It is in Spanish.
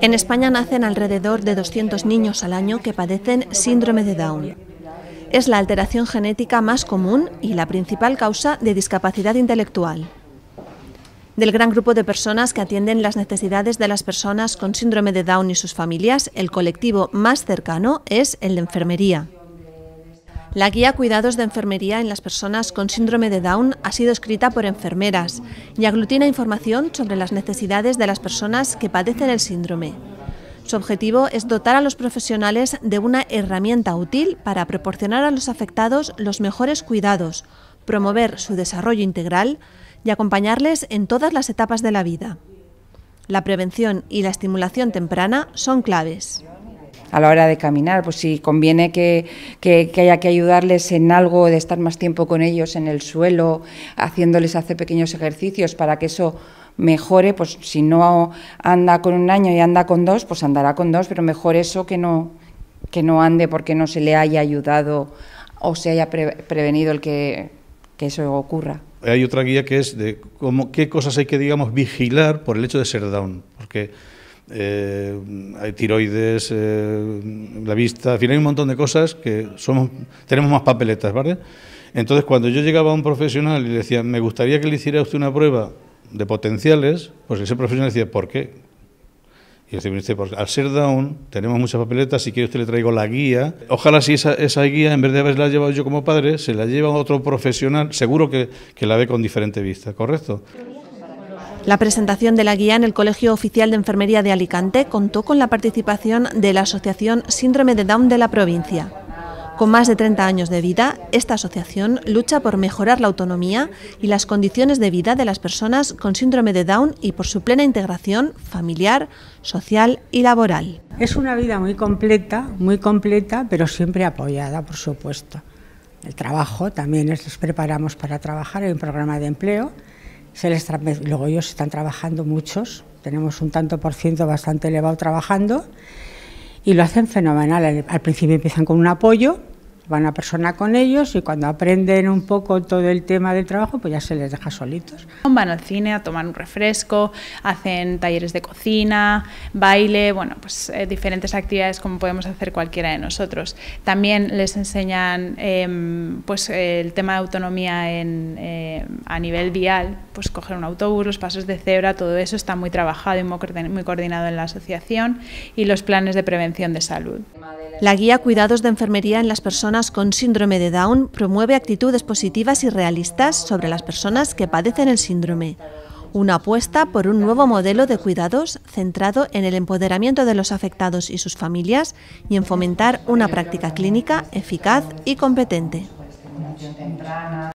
En España nacen alrededor de 200 niños al año que padecen síndrome de Down. Es la alteración genética más común y la principal causa de discapacidad intelectual. Del gran grupo de personas que atienden las necesidades de las personas con síndrome de Down y sus familias, el colectivo más cercano es el de enfermería. La guía Cuidados de Enfermería en las personas con síndrome de Down ha sido escrita por enfermeras y aglutina información sobre las necesidades de las personas que padecen el síndrome. Su objetivo es dotar a los profesionales de una herramienta útil para proporcionar a los afectados los mejores cuidados, promover su desarrollo integral y acompañarles en todas las etapas de la vida. La prevención y la estimulación temprana son claves a la hora de caminar. Pues si conviene que, haya que ayudarles en algo, de estar más tiempo con ellos en el suelo, haciéndoles hacer pequeños ejercicios para que eso mejore, pues si no anda con un año y anda con dos, pues andará con dos, pero mejor eso que no, que no ande porque no se le haya ayudado o se haya prevenido el que, eso ocurra. Hay otra guía que es de cómo, qué cosas hay que, digamos, vigilar por el hecho de ser down, porque eh, hay tiroides, eh, la vista, en fin, hay un montón de cosas que somos, tenemos más papeletas, ¿vale? Entonces, cuando yo llegaba a un profesional y le decía, me gustaría que le hiciera usted una prueba de potenciales, pues ese profesional decía, ¿por qué? Y dice, pues, al ser down tenemos muchas papeletas, si quiere usted le traigo la guía. Ojalá si esa, guía, en vez de haberla llevado yo como padre, se la lleva otro profesional, seguro que, que la ve con diferente vista, ¿correcto? La presentación de la guía en el Colegio Oficial de Enfermería de Alicante contó con la participación de la Asociación Síndrome de Down de la provincia. Con más de 30 años de vida, esta asociación lucha por mejorar la autonomía y las condiciones de vida de las personas con síndrome de Down y por su plena integración familiar, social y laboral. Es una vida muy completa, muy completa, pero siempre apoyada, por supuesto. El trabajo también es, nos preparamos para trabajar, en un programa de empleo se les luego ellos están trabajando muchos, tenemos un tanto por ciento bastante elevado trabajando y lo hacen fenomenal. Al principio empiezan con un apoyo, Van a persona con ellos y cuando aprenden un poco todo el tema del trabajo, pues ya se les deja solitos. Van al cine a tomar un refresco, hacen talleres de cocina, baile, bueno, pues eh, diferentes actividades como podemos hacer cualquiera de nosotros. También les enseñan em, pues el tema de autonomía en, eh, a nivel vial, pues coger un autobús, los pasos de cebra, todo eso está muy trabajado y muy coordinado en la asociación y los planes de prevención de salud. La guía Cuidados de Enfermería en las personas con síndrome de Down promueve actitudes positivas y realistas sobre las personas que padecen el síndrome. Una apuesta por un nuevo modelo de cuidados centrado en el empoderamiento de los afectados y sus familias y en fomentar una práctica clínica eficaz y competente.